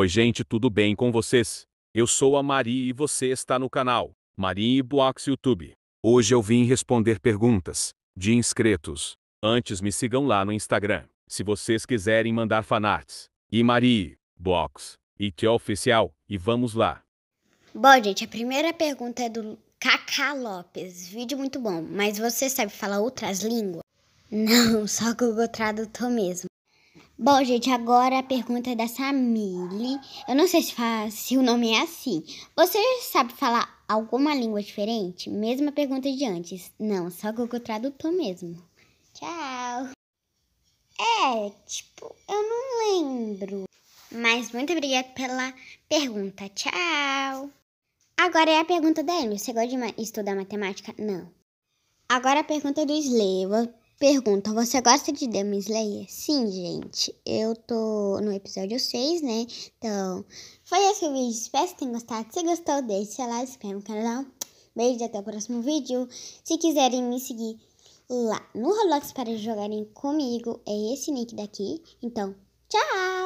Oi gente, tudo bem com vocês? Eu sou a Mari e você está no canal Mari Box YouTube. Hoje eu vim responder perguntas de inscritos. Antes me sigam lá no Instagram, se vocês quiserem mandar fanarts. E Mari Box e que oficial e vamos lá. Bom gente, a primeira pergunta é do Cacá Lopes. Vídeo muito bom, mas você sabe falar outras línguas? Não, só Google Tradutor mesmo. Bom, gente, agora a pergunta é da Samile. Eu não sei se, faz, se o nome é assim. Você sabe falar alguma língua diferente? Mesma pergunta de antes. Não, só Google Tradutor mesmo. Tchau. É, tipo, eu não lembro. Mas muito obrigada pela pergunta. Tchau. Agora é a pergunta da Emily. Você gosta de estudar matemática? Não. Agora a pergunta do Sleva. Pergunta: Você gosta de Demon Slayer? Sim, gente. Eu tô no episódio 6, né? Então, foi esse o vídeo. Espero que tenham gostado. Se gostou, deixe seu like, inscreva no canal. Beijo e até o próximo vídeo. Se quiserem me seguir lá no Roblox para jogarem comigo, é esse nick daqui. Então, tchau!